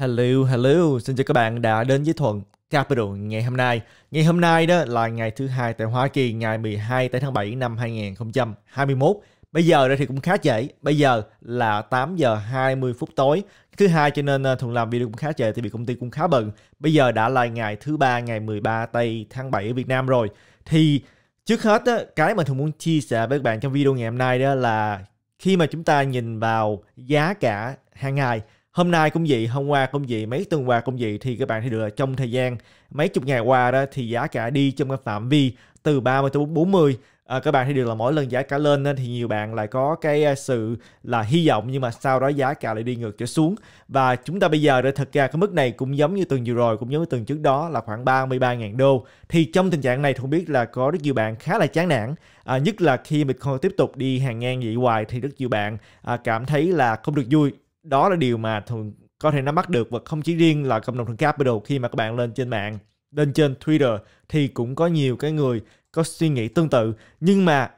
Hello, hello, xin chào các bạn đã đến với Thuận Capital ngày hôm nay. Ngày hôm nay đó là ngày thứ hai tại Hoa Kỳ, ngày 12 tới tháng 7 năm 2021. Bây giờ đây thì cũng khá trễ, bây giờ là 8 giờ 20 phút tối. Thứ hai cho nên ờ, Thuận làm video cũng khá trễ thì bị công ty cũng khá bận. Bây giờ đã là ngày thứ ba ngày 13 tây tháng 7 ở Việt Nam rồi. Thì trước hết đó, cái mà Thuận muốn chia sẻ với các bạn trong video ngày hôm nay đó là khi mà chúng ta nhìn vào giá cả hàng ngày hôm nay cũng vậy hôm qua cũng vậy mấy tuần qua cũng vậy thì các bạn thấy được là trong thời gian mấy chục ngày qua đó thì giá cả đi trong cái phạm vi từ 30 tới 40 à, các bạn thấy được là mỗi lần giá cả lên thì nhiều bạn lại có cái à, sự là hy vọng nhưng mà sau đó giá cả lại đi ngược trở xuống và chúng ta bây giờ để thật ra cái mức này cũng giống như tuần vừa rồi cũng giống như tuần trước đó là khoảng 33.000 đô thì trong tình trạng này không biết là có rất nhiều bạn khá là chán nản à, nhất là khi Bitcoin tiếp tục đi hàng ngang vậy hoài thì rất nhiều bạn à, cảm thấy là không được vui đó là điều mà thường có thể nắm bắt được và không chỉ riêng là cộng đồng thường capital khi mà các bạn lên trên mạng lên trên Twitter thì cũng có nhiều cái người có suy nghĩ tương tự nhưng mà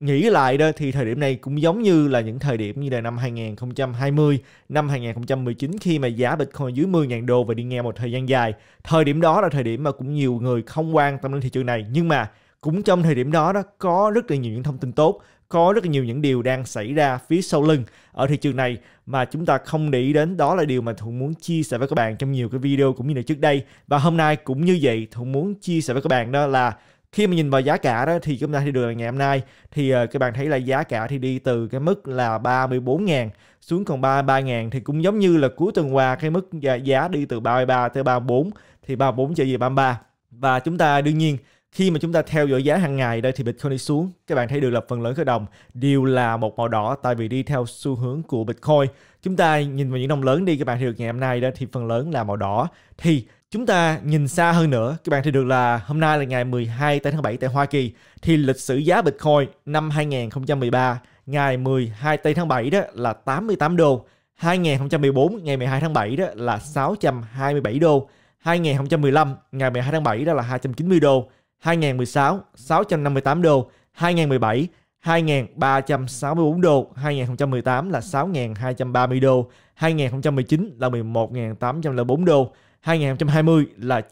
nghĩ lại đó thì thời điểm này cũng giống như là những thời điểm như là năm 2020, năm 2019 khi mà giá Bitcoin dưới 10.000 đô và đi nghe một thời gian dài. Thời điểm đó là thời điểm mà cũng nhiều người không quan tâm đến thị trường này nhưng mà cũng trong thời điểm đó đó có rất là nhiều những thông tin tốt có rất là nhiều những điều đang xảy ra phía sau lưng ở thị trường này mà chúng ta không để ý đến đó là điều mà thuận muốn chia sẻ với các bạn trong nhiều cái video cũng như là trước đây và hôm nay cũng như vậy thuận muốn chia sẻ với các bạn đó là khi mà nhìn vào giá cả đó thì chúng ta thì được ngày hôm nay thì ờ, các bạn thấy là giá cả thì đi từ cái mức là 34.000 xuống còn 33.000 thì cũng giống như là cuối tuần qua cái mức giá đi từ 33 tới 34 thì 34 trở về 33 và chúng ta đương nhiên khi mà chúng ta theo dõi giá hàng ngày đây thì Bitcoin đi xuống các bạn thấy được là phần lớn khởi đồng đều là một màu đỏ tại vì đi theo xu hướng của Bitcoin chúng ta nhìn vào những đồng lớn đi các bạn thấy được ngày hôm nay đó thì phần lớn là màu đỏ thì chúng ta nhìn xa hơn nữa các bạn thấy được là hôm nay là ngày 12 tháng 7 tại Hoa Kỳ thì lịch sử giá Bitcoin năm 2013 ngày 12 tháng 7 đó là 88 đô 2014 ngày 12 tháng 7 đó là 627 đô 2015 ngày 12 tháng 7 đó là 290 đô 2016 658 đô, 2017 2.364 đô, 2018 là 6.230 đô, 2019 là 11.804 đô, 2020 là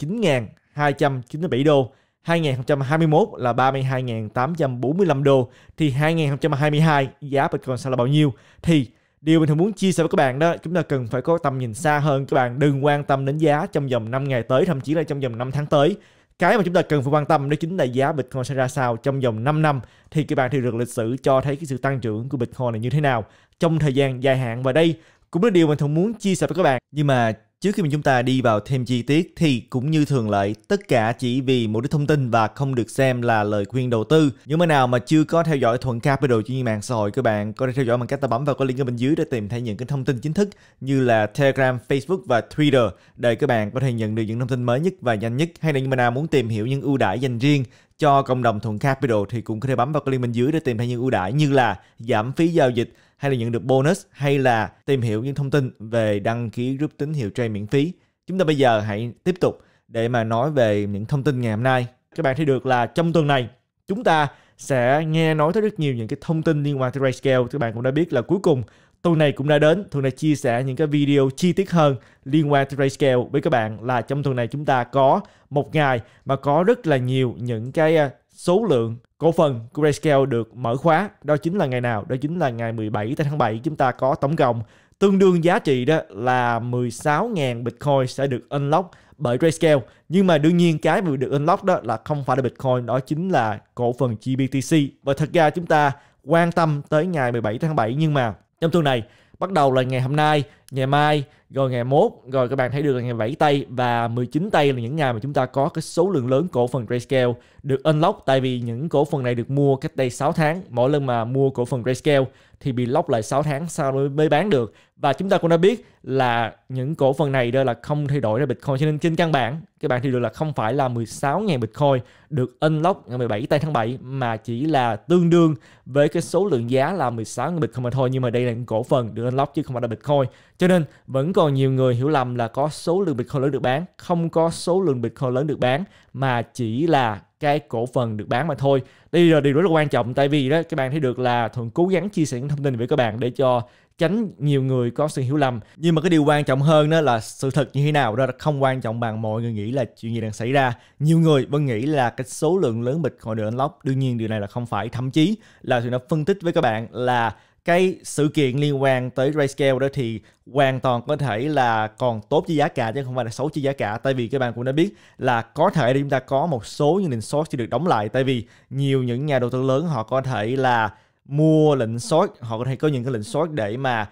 9.297 đô, 2021 là 32.845 đô thì 2022 giá Bitcoin sẽ là bao nhiêu thì điều mình thường muốn chia sẻ với các bạn đó chúng ta cần phải có tầm nhìn xa hơn các bạn đừng quan tâm đến giá trong vòng 5 ngày tới thậm chí là trong vòng 5 tháng tới cái mà chúng ta cần phải quan tâm đó chính là giá Bitcoin sẽ ra sao trong vòng 5 năm thì các bạn thì được lịch sử cho thấy cái sự tăng trưởng của Bitcoin này như thế nào trong thời gian dài hạn và đây cũng là điều mình thường muốn chia sẻ với các bạn nhưng mà Trước khi mà chúng ta đi vào thêm chi tiết thì cũng như thường lệ, tất cả chỉ vì mục đích thông tin và không được xem là lời khuyên đầu tư. Những bạn nào mà chưa có theo dõi Thuận Capital trên mạng xã hội, các bạn có thể theo dõi bằng cách ta bấm vào cái link ở bên dưới để tìm thấy những cái thông tin chính thức như là Telegram, Facebook và Twitter để các bạn có thể nhận được những thông tin mới nhất và nhanh nhất. Hay là những bạn nào muốn tìm hiểu những ưu đãi dành riêng cho cộng đồng Thuận Capital thì cũng có thể bấm vào cái link bên dưới để tìm thấy những ưu đãi như là giảm phí giao dịch, hay là nhận được bonus hay là tìm hiểu những thông tin về đăng ký group tín hiệu trade miễn phí. Chúng ta bây giờ hãy tiếp tục để mà nói về những thông tin ngày hôm nay. Các bạn thấy được là trong tuần này chúng ta sẽ nghe nói tới rất nhiều những cái thông tin liên quan tới RayScale. Các bạn cũng đã biết là cuối cùng tuần này cũng đã đến. Tuần này chia sẻ những cái video chi tiết hơn liên quan tới RayScale. với các bạn là trong tuần này chúng ta có một ngày mà có rất là nhiều những cái à, số lượng cổ phần của Grayscale được mở khóa. Đó chính là ngày nào? Đó chính là ngày 17 tháng 7 chúng ta có tổng cộng tương đương giá trị đó là 16.000 Bitcoin sẽ được unlock bởi Grayscale. Nhưng mà đương nhiên cái vừa được unlock đó là không phải là Bitcoin, đó chính là cổ phần GBTC. Và thật ra chúng ta quan tâm tới ngày 17 tháng 7 nhưng mà trong tuần này bắt đầu là ngày hôm nay ngày mai rồi ngày mốt rồi các bạn thấy được là ngày 7 tây và 19 tây là những ngày mà chúng ta có cái số lượng lớn cổ phần Grayscale được unlock tại vì những cổ phần này được mua cách đây 6 tháng mỗi lần mà mua cổ phần Grayscale thì bị lock lại 6 tháng sau mới, mới bán được và chúng ta cũng đã biết là những cổ phần này đây là không thay đổi ra Bitcoin cho nên trên căn bản các bạn thì được là không phải là 16.000 Bitcoin được unlock ngày 17 tây tháng 7 mà chỉ là tương đương với cái số lượng giá là 16.000 Bitcoin mà thôi nhưng mà đây là những cổ phần được unlock chứ không phải là Bitcoin cho cho nên vẫn còn nhiều người hiểu lầm là có số lượng Bitcoin lớn được bán, không có số lượng Bitcoin lớn được bán mà chỉ là cái cổ phần được bán mà thôi. Đây là điều rất là quan trọng tại vì đó các bạn thấy được là thường cố gắng chia sẻ những thông tin với các bạn để cho tránh nhiều người có sự hiểu lầm nhưng mà cái điều quan trọng hơn đó là sự thật như thế nào đó là không quan trọng bằng mọi người nghĩ là chuyện gì đang xảy ra nhiều người vẫn nghĩ là cái số lượng lớn bitcoin được unlock đương nhiên điều này là không phải thậm chí là tụi nó phân tích với các bạn là cái sự kiện liên quan tới RayScale đó thì hoàn toàn có thể là còn tốt với giá cả chứ không phải là xấu với giá cả tại vì các bạn cũng đã biết là có thể chúng ta có một số những lệnh short sẽ được đóng lại tại vì nhiều những nhà đầu tư lớn họ có thể là mua lệnh short họ có thể có những cái lệnh short để mà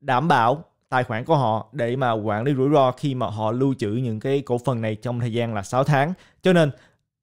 đảm bảo tài khoản của họ để mà quản lý rủi ro khi mà họ lưu trữ những cái cổ phần này trong thời gian là 6 tháng. Cho nên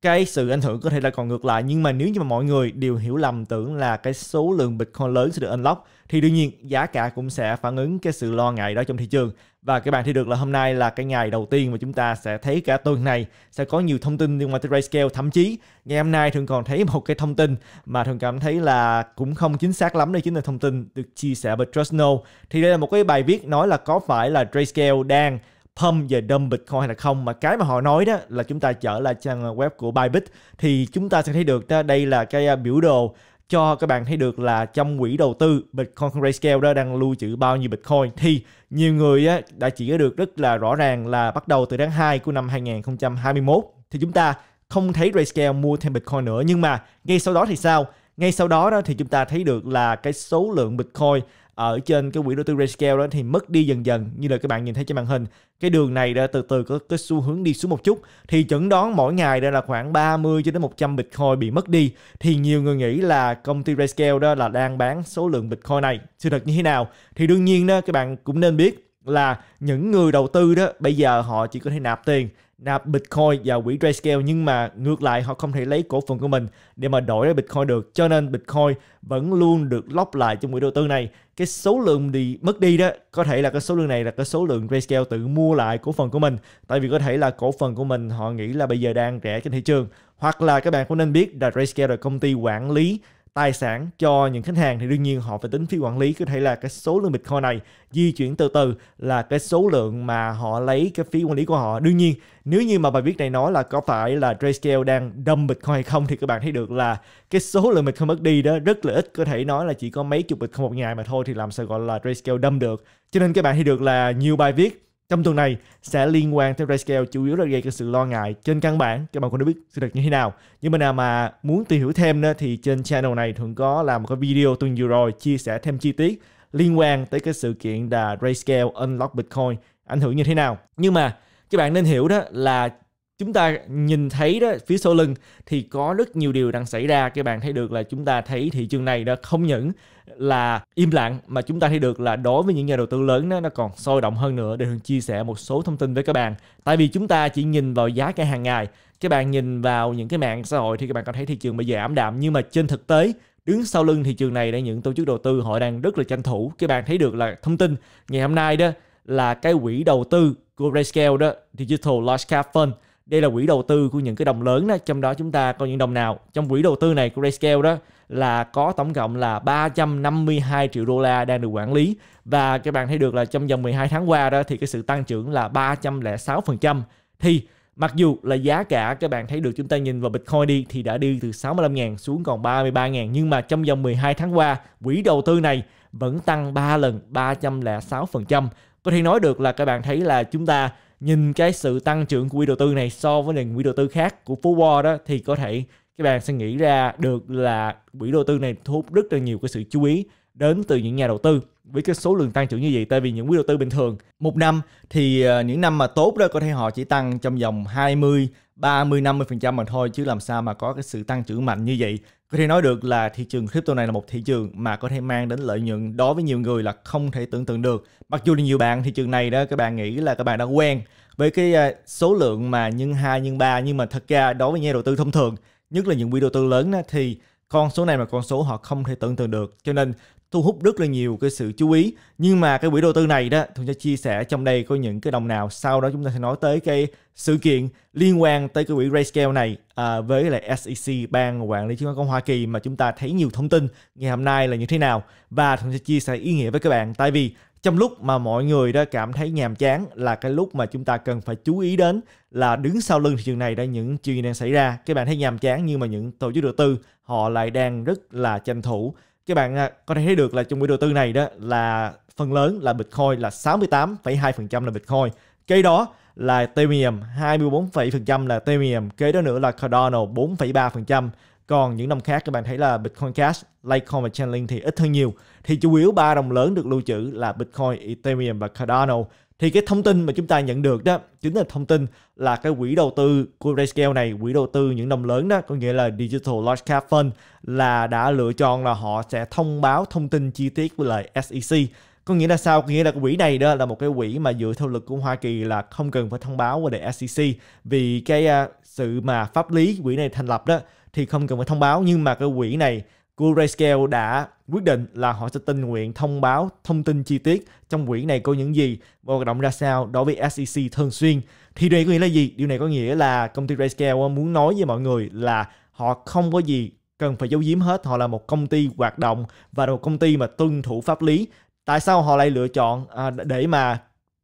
cái sự ảnh hưởng có thể là còn ngược lại nhưng mà nếu như mà mọi người đều hiểu lầm tưởng là cái số lượng Bitcoin lớn sẽ được unlock thì đương nhiên giá cả cũng sẽ phản ứng cái sự lo ngại đó trong thị trường và các bạn thấy được là hôm nay là cái ngày đầu tiên mà chúng ta sẽ thấy cả tuần này sẽ có nhiều thông tin liên quan tới Grayscale thậm chí ngày hôm nay thường còn thấy một cái thông tin mà thường cảm thấy là cũng không chính xác lắm đây chính là thông tin được chia sẻ bởi Trustno thì đây là một cái bài viết nói là có phải là Grayscale đang pump về dump Bitcoin hay là không mà cái mà họ nói đó là chúng ta trở lại trang web của Bybit thì chúng ta sẽ thấy được đó, đây là cái à, biểu đồ cho các bạn thấy được là trong quỹ đầu tư Bitcoin Grayscale đó đang lưu trữ bao nhiêu Bitcoin thì nhiều người đã chỉ ra được rất là rõ ràng là bắt đầu từ tháng 2 của năm 2021 thì chúng ta không thấy Grayscale mua thêm Bitcoin nữa nhưng mà ngay sau đó thì sao? Ngay sau đó đó thì chúng ta thấy được là cái số lượng Bitcoin ở trên cái quỹ đầu tư Rescale đó thì mất đi dần dần như là các bạn nhìn thấy trên màn hình cái đường này đã từ từ có cái xu hướng đi xuống một chút thì chẩn đoán mỗi ngày đó là khoảng 30 cho đến 100 bitcoin bị mất đi thì nhiều người nghĩ là công ty Rescale đó là đang bán số lượng bitcoin này sự thật như thế nào thì đương nhiên đó các bạn cũng nên biết là những người đầu tư đó bây giờ họ chỉ có thể nạp tiền nạp Bitcoin vào quỹ Grayscale nhưng mà ngược lại họ không thể lấy cổ phần của mình để mà đổi ra Bitcoin được cho nên Bitcoin vẫn luôn được lóc lại trong quỹ đầu tư này cái số lượng đi mất đi đó có thể là cái số lượng này là cái số lượng Grayscale tự mua lại cổ phần của mình tại vì có thể là cổ phần của mình họ nghĩ là bây giờ đang rẻ trên thị trường hoặc là các bạn cũng nên biết là Grayscale là công ty quản lý tài sản cho những khách hàng thì đương nhiên họ phải tính phí quản lý có thể là cái số lượng Bitcoin này di chuyển từ từ là cái số lượng mà họ lấy cái phí quản lý của họ. Đương nhiên nếu như mà bài viết này nói là có phải là Grayscale đang đâm Bitcoin hay không thì các bạn thấy được là cái số lượng Bitcoin mất đi đó rất là ít có thể nói là chỉ có mấy chục Bitcoin một ngày mà thôi thì làm sao gọi là Grayscale đâm được. Cho nên các bạn thấy được là nhiều bài viết trong tuần này sẽ liên quan tới RayScale chủ yếu là gây cái sự lo ngại trên căn bản các bạn cũng đã biết sự thật như thế nào nhưng mà nào mà muốn tìm hiểu thêm nữa thì trên channel này thường có làm một cái video tuần vừa rồi chia sẻ thêm chi tiết liên quan tới cái sự kiện là RayScale Unlock Bitcoin ảnh hưởng như thế nào nhưng mà các bạn nên hiểu đó là chúng ta nhìn thấy đó phía sau lưng thì có rất nhiều điều đang xảy ra các bạn thấy được là chúng ta thấy thị trường này nó không những là im lặng mà chúng ta thấy được là đối với những nhà đầu tư lớn đó, nó còn sôi động hơn nữa để Hường chia sẻ một số thông tin với các bạn tại vì chúng ta chỉ nhìn vào giá cả hàng ngày các bạn nhìn vào những cái mạng xã hội thì các bạn có thấy thị trường bây giờ ảm đạm nhưng mà trên thực tế đứng sau lưng thị trường này là những tổ chức đầu tư họ đang rất là tranh thủ các bạn thấy được là thông tin ngày hôm nay đó là cái quỹ đầu tư của Grayscale đó Digital Large Cap Fund đây là quỹ đầu tư của những cái đồng lớn đó trong đó chúng ta có những đồng nào trong quỹ đầu tư này của Grayscale đó là có tổng cộng là 352 triệu đô la đang được quản lý và các bạn thấy được là trong vòng 12 tháng qua đó thì cái sự tăng trưởng là 306% thì Mặc dù là giá cả các bạn thấy được chúng ta nhìn vào Bitcoin đi thì đã đi từ 65.000 xuống còn 33.000 nhưng mà trong vòng 12 tháng qua quỹ đầu tư này vẫn tăng 3 lần 306%. Có thể nói được là các bạn thấy là chúng ta nhìn cái sự tăng trưởng của quỹ đầu tư này so với nền quỹ đầu tư khác của phố Wall đó thì có thể các bạn sẽ nghĩ ra được là quỹ đầu tư này thu hút rất là nhiều cái sự chú ý đến từ những nhà đầu tư với cái số lượng tăng trưởng như vậy tại vì những quỹ đầu tư bình thường một năm thì ờ, những năm mà tốt đó có thể họ chỉ tăng trong vòng 20 30 50 mà thôi chứ làm sao mà có cái sự tăng trưởng mạnh như vậy có thể nói được là thị trường crypto này là một thị trường mà có thể mang đến lợi nhuận đối với nhiều người là không thể tưởng tượng được. Mặc dù là nhiều bạn thị trường này đó các bạn nghĩ là các bạn đã quen với cái à, số lượng mà nhân 2 nhân 3 nhưng mà thật ra đối với nhà đầu tư thông thường, nhất là những quỹ đầu tư lớn đó, thì con số này mà con số họ không thể tưởng tượng được. Cho nên thu hút rất là nhiều cái sự chú ý nhưng mà cái quỹ đầu tư này đó tôi sẽ chia sẻ trong đây có những cái đồng nào sau đó chúng ta sẽ nói tới cái sự kiện liên quan tới cái quỹ Grayscale này à, với lại SEC ban quản lý chứng khoán Hoa Kỳ mà chúng ta thấy nhiều thông tin ngày hôm nay là như thế nào và tôi sẽ chia sẻ ý nghĩa với các bạn tại vì trong lúc mà mọi người đã cảm thấy nhàm chán là cái lúc mà chúng ta cần phải chú ý đến là đứng sau lưng thị trường này đã những chuyện đang xảy ra các bạn thấy nhàm chán nhưng mà những tổ chức đầu tư họ lại đang rất là tranh thủ các bạn à, có thể thấy được là chung quỹ đầu tư này đó là phần lớn là Bitcoin là 68,2% là Bitcoin. kế đó là Ethereum 24,7% là Ethereum, kế đó nữa là Cardano 4,3%. Còn những năm khác các bạn thấy là Bitcoin Cash, Litecoin và Chainlink thì ít hơn nhiều. Thì chủ yếu ba đồng lớn được lưu trữ là Bitcoin, Ethereum và Cardano thì cái thông tin mà chúng ta nhận được đó chính là thông tin là cái quỹ đầu tư của Grayscale này quỹ đầu tư những đồng lớn đó có nghĩa là Digital Large Cap Fund là đã lựa chọn là họ sẽ thông báo thông tin chi tiết với lại SEC có nghĩa là sao có nghĩa là cái quỹ này đó là một cái quỹ mà dựa theo luật của Hoa Kỳ là không cần phải thông báo với lại SEC vì cái uh, sự mà pháp lý quỹ này thành lập đó thì không cần phải thông báo nhưng mà cái quỹ này Cô Grayscale đã quyết định là họ sẽ tình nguyện thông báo thông tin chi tiết trong quyển này có những gì và hoạt động ra sao đối với SEC thường xuyên. Thì điều này có nghĩa là gì? Điều này có nghĩa là công ty Grayscale muốn nói với mọi người là họ không có gì cần phải giấu giếm hết. Họ là một công ty hoạt động và là một công ty mà tuân thủ pháp lý. Tại sao họ lại lựa chọn à, để mà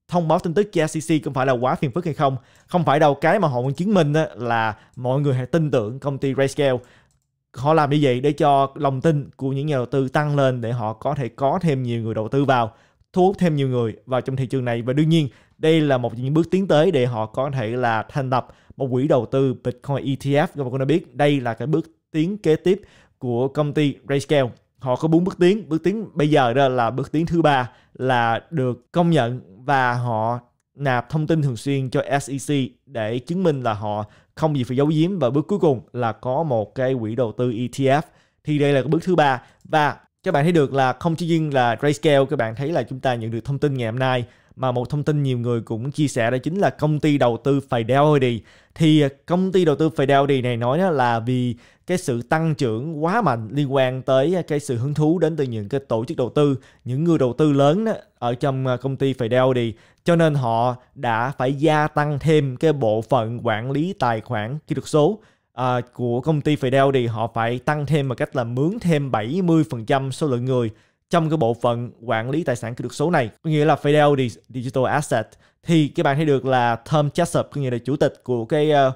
thông báo tin tức cho SEC không phải là quá phiền phức hay không? Không phải đâu, cái mà họ muốn chứng minh là mọi người hãy tin tưởng công ty Grayscale họ làm như vậy để cho lòng tin của những nhà đầu tư tăng lên để họ có thể có thêm nhiều người đầu tư vào thu hút thêm nhiều người vào trong thị trường này và đương nhiên đây là một những bước tiến tới để họ có thể là thành lập một quỹ đầu tư Bitcoin ETF các mọi người đã biết đây là cái bước tiến kế tiếp của công ty Rayscale họ có bốn bước tiến bước tiến bây giờ đó là bước tiến thứ ba là được công nhận và họ nạp thông tin thường xuyên cho SEC để chứng minh là họ không gì phải giấu giếm và bước cuối cùng là có một cái quỹ đầu tư ETF thì đây là cái bước thứ ba và các bạn thấy được là không chỉ riêng là Grayscale các bạn thấy là chúng ta nhận được thông tin ngày hôm nay mà một thông tin nhiều người cũng chia sẻ đó chính là công ty đầu tư Fidelity thì công ty đầu tư Fidelity này nói là vì cái sự tăng trưởng quá mạnh liên quan tới cái sự hứng thú đến từ những cái tổ chức đầu tư những người đầu tư lớn đó, ở trong à, công ty Fidelity cho nên họ đã phải gia tăng thêm cái bộ phận quản lý tài khoản kỹ thuật số à, của công ty Fidelity họ phải tăng thêm bằng cách là mướn thêm 70% số lượng người trong cái bộ phận quản lý tài sản kỹ thuật số này có nghĩa là Fidelity Digital Asset thì các bạn thấy được là Tom Jessup có nghĩa là chủ tịch của cái uh,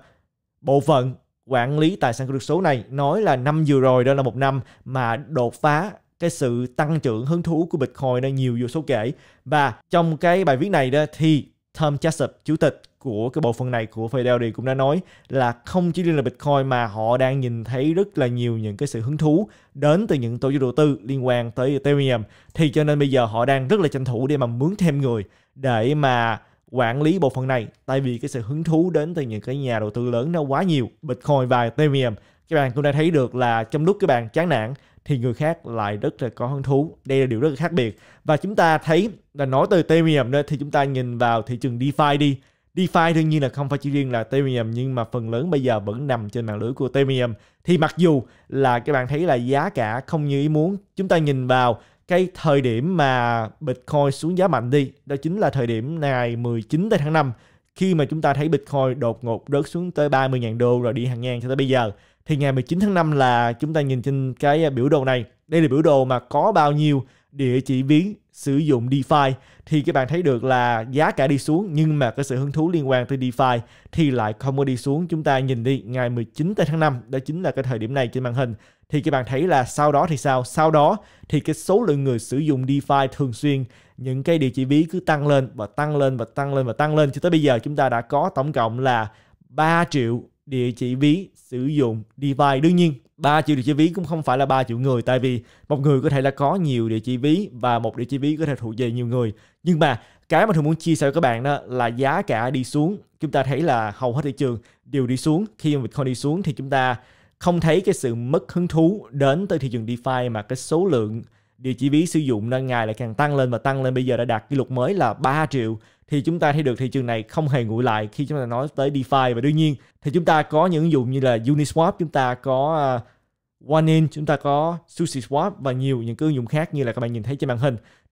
bộ phận quản lý tài sản kỹ thuật số này nói là năm vừa rồi đó là một năm mà đột phá cái sự tăng trưởng hứng thú của Bitcoin đã nhiều vô số kể và trong cái bài viết này đó thì Tom Jessup, chủ tịch của cái bộ phận này của Fidelity cũng đã nói là không chỉ riêng là Bitcoin mà họ đang nhìn thấy rất là nhiều những cái sự hứng thú đến từ những tổ chức đầu tư liên quan tới Ethereum thì cho nên bây giờ họ đang rất là tranh thủ để mà mướn thêm người để mà quản lý bộ phận này tại vì cái sự hứng thú đến từ những cái nhà đầu tư lớn nó quá nhiều Bitcoin và Ethereum các bạn cũng đã thấy được là trong lúc các bạn chán nản thì người khác lại rất là có hứng thú đây là điều rất là khác biệt và chúng ta thấy là nói từ Ethereum đó thì chúng ta nhìn vào thị trường DeFi đi DeFi đương nhiên là không phải chỉ riêng là Ethereum nhưng mà phần lớn bây giờ vẫn nằm trên mạng lưới của Ethereum thì mặc dù là các bạn thấy là giá cả không như ý muốn chúng ta nhìn vào cái thời điểm mà Bitcoin xuống giá mạnh đi đó chính là thời điểm ngày 19 tới tháng 5 khi mà chúng ta thấy Bitcoin đột ngột rớt xuống tới 30.000 đô rồi đi hàng ngang cho tới bây giờ thì ngày 19 tháng 5 là chúng ta nhìn trên cái biểu đồ này đây là biểu đồ mà có bao nhiêu địa chỉ ví sử dụng DeFi thì các bạn thấy được là giá cả đi xuống nhưng mà cái sự hứng thú liên quan tới DeFi thì lại không có đi xuống. Chúng ta nhìn đi ngày 19 tháng 5 đó chính là cái thời điểm này trên màn hình thì các bạn thấy là sau đó thì sao? Sau đó thì cái số lượng người sử dụng DeFi thường xuyên những cái địa chỉ ví cứ tăng lên và tăng lên và tăng lên và tăng lên cho tới bây giờ chúng ta đã có tổng cộng là 3 triệu địa chỉ ví sử dụng DeFi. Đương nhiên 3 triệu địa chỉ ví cũng không phải là 3 triệu người tại vì một người có thể là có nhiều địa chỉ ví và một địa chỉ ví có thể thuộc về nhiều người. Nhưng mà cái mà thường muốn chia sẻ với các bạn đó là giá cả đi xuống. Chúng ta thấy là hầu hết thị trường đều đi xuống. Khi mà Bitcoin đi xuống thì chúng ta không thấy cái sự mất hứng thú đến từ thị trường DeFi mà cái số lượng địa chỉ ví sử dụng đang ngày lại càng tăng lên và tăng lên bây giờ đã đạt kỷ lục mới là 3 triệu thì chúng ta thấy được thị trường này không hề nguội lại khi chúng ta nói tới DeFi và đương nhiên thì chúng ta có những ứng dụng như là Uniswap, chúng ta có uh, OneIn, chúng ta có SushiSwap và nhiều những cái ứng dụng khác như là các bạn nhìn thấy trên màn hình.